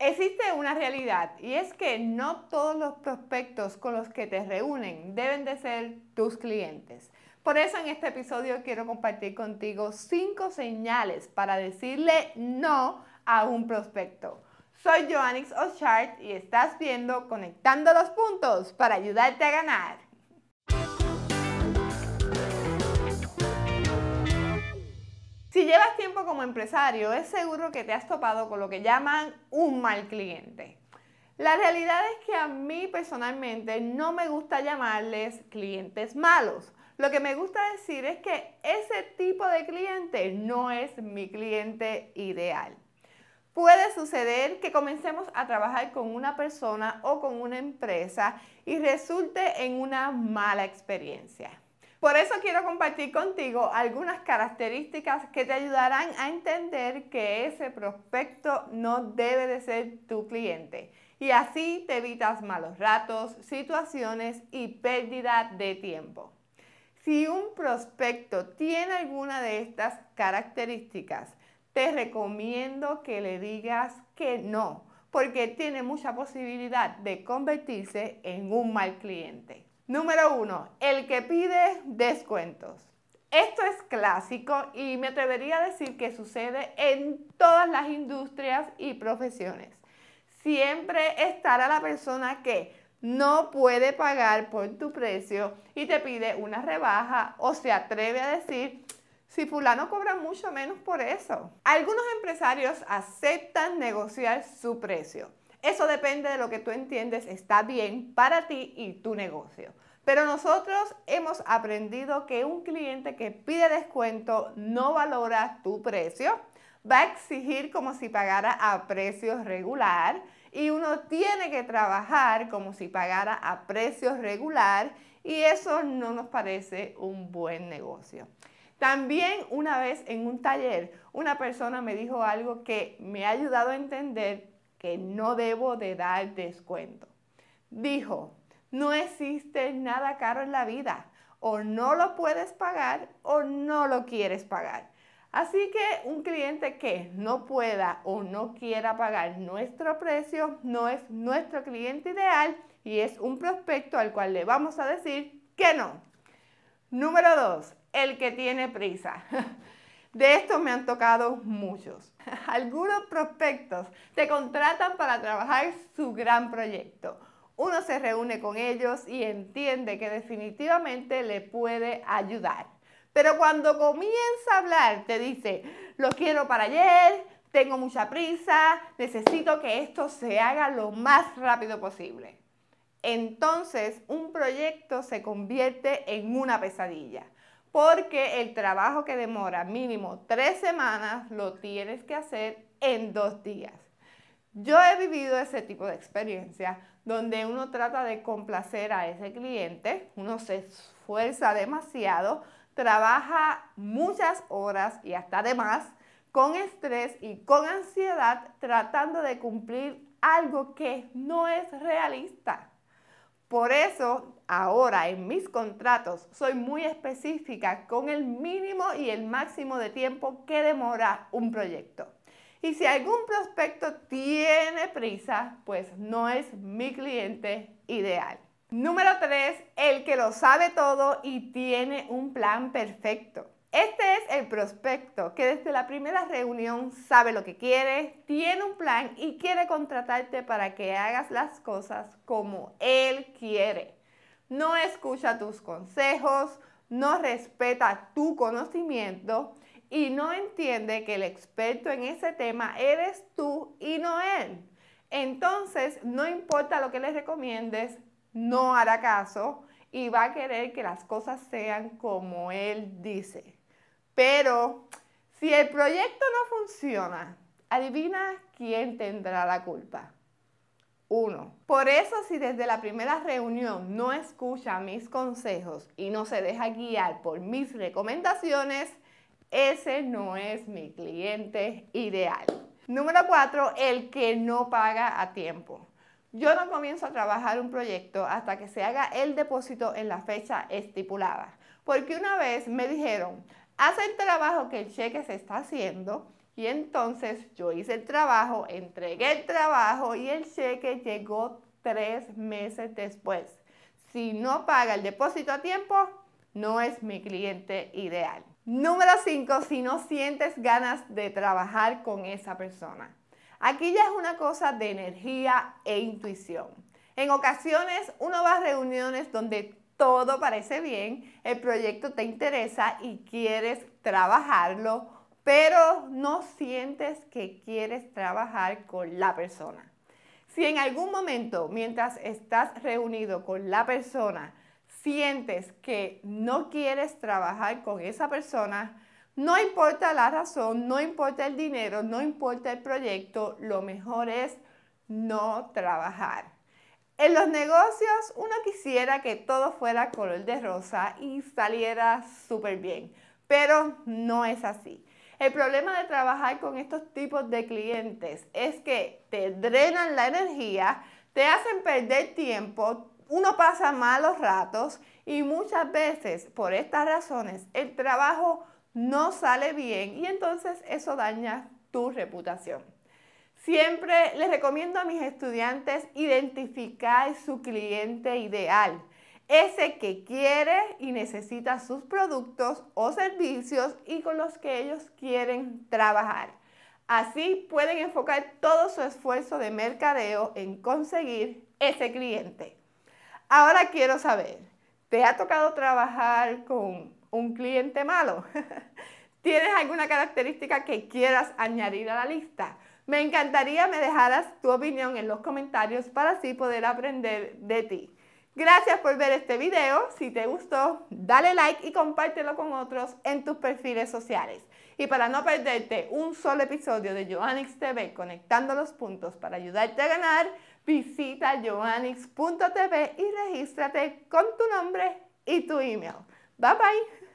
Existe una realidad y es que no todos los prospectos con los que te reúnen deben de ser tus clientes. Por eso en este episodio quiero compartir contigo cinco señales para decirle no a un prospecto. Soy Joannix Oshart y estás viendo Conectando los Puntos para ayudarte a ganar. Si llevas tiempo como empresario, es seguro que te has topado con lo que llaman un mal cliente. La realidad es que a mí personalmente no me gusta llamarles clientes malos. Lo que me gusta decir es que ese tipo de cliente no es mi cliente ideal. Puede suceder que comencemos a trabajar con una persona o con una empresa y resulte en una mala experiencia. Por eso quiero compartir contigo algunas características que te ayudarán a entender que ese prospecto no debe de ser tu cliente. Y así te evitas malos ratos, situaciones y pérdida de tiempo. Si un prospecto tiene alguna de estas características, te recomiendo que le digas que no, porque tiene mucha posibilidad de convertirse en un mal cliente. Número uno, el que pide descuentos. Esto es clásico y me atrevería a decir que sucede en todas las industrias y profesiones. Siempre estará la persona que no puede pagar por tu precio y te pide una rebaja o se atreve a decir, si fulano cobra mucho menos por eso. Algunos empresarios aceptan negociar su precio, eso depende de lo que tú entiendes está bien para ti y tu negocio. Pero nosotros hemos aprendido que un cliente que pide descuento no valora tu precio, va a exigir como si pagara a precio regular y uno tiene que trabajar como si pagara a precio regular y eso no nos parece un buen negocio. También una vez en un taller una persona me dijo algo que me ha ayudado a entender que no debo de dar descuento. Dijo, no existe nada caro en la vida. O no lo puedes pagar o no lo quieres pagar. Así que un cliente que no pueda o no quiera pagar nuestro precio no es nuestro cliente ideal y es un prospecto al cual le vamos a decir que no. Número dos, El que tiene prisa. De esto me han tocado muchos algunos prospectos te contratan para trabajar su gran proyecto. Uno se reúne con ellos y entiende que definitivamente le puede ayudar. Pero cuando comienza a hablar, te dice, lo quiero para ayer, tengo mucha prisa, necesito que esto se haga lo más rápido posible. Entonces, un proyecto se convierte en una pesadilla porque el trabajo que demora mínimo tres semanas lo tienes que hacer en dos días. Yo he vivido ese tipo de experiencia donde uno trata de complacer a ese cliente, uno se esfuerza demasiado, trabaja muchas horas y hasta de más con estrés y con ansiedad tratando de cumplir algo que no es realista. Por eso, ahora en mis contratos soy muy específica con el mínimo y el máximo de tiempo que demora un proyecto. Y si algún prospecto tiene prisa, pues no es mi cliente ideal. Número 3, el que lo sabe todo y tiene un plan perfecto. Este es el prospecto que desde la primera reunión sabe lo que quiere, tiene un plan y quiere contratarte para que hagas las cosas como él quiere. No escucha tus consejos, no respeta tu conocimiento y no entiende que el experto en ese tema eres tú y no él. Entonces, no importa lo que le recomiendes, no hará caso y va a querer que las cosas sean como él dice. Pero si el proyecto no funciona, adivina quién tendrá la culpa. Uno. Por eso si desde la primera reunión no escucha mis consejos y no se deja guiar por mis recomendaciones, ese no es mi cliente ideal. Número 4. El que no paga a tiempo. Yo no comienzo a trabajar un proyecto hasta que se haga el depósito en la fecha estipulada. Porque una vez me dijeron, Hace el trabajo que el cheque se está haciendo y entonces yo hice el trabajo, entregué el trabajo y el cheque llegó tres meses después. Si no paga el depósito a tiempo, no es mi cliente ideal. Número 5, si no sientes ganas de trabajar con esa persona. Aquí ya es una cosa de energía e intuición. En ocasiones uno va a reuniones donde todo parece bien, el proyecto te interesa y quieres trabajarlo, pero no sientes que quieres trabajar con la persona. Si en algún momento, mientras estás reunido con la persona, sientes que no quieres trabajar con esa persona, no importa la razón, no importa el dinero, no importa el proyecto, lo mejor es no trabajar. En los negocios uno quisiera que todo fuera color de rosa y saliera súper bien, pero no es así. El problema de trabajar con estos tipos de clientes es que te drenan la energía, te hacen perder tiempo, uno pasa malos ratos y muchas veces por estas razones el trabajo no sale bien y entonces eso daña tu reputación. Siempre les recomiendo a mis estudiantes identificar su cliente ideal, ese que quiere y necesita sus productos o servicios y con los que ellos quieren trabajar. Así pueden enfocar todo su esfuerzo de mercadeo en conseguir ese cliente. Ahora quiero saber, ¿te ha tocado trabajar con un cliente malo? ¿Tienes alguna característica que quieras añadir a la lista? Me encantaría me dejaras tu opinión en los comentarios para así poder aprender de ti. Gracias por ver este video. Si te gustó, dale like y compártelo con otros en tus perfiles sociales. Y para no perderte un solo episodio de Joannix TV conectando los puntos para ayudarte a ganar, visita joannix.tv y regístrate con tu nombre y tu email. Bye bye.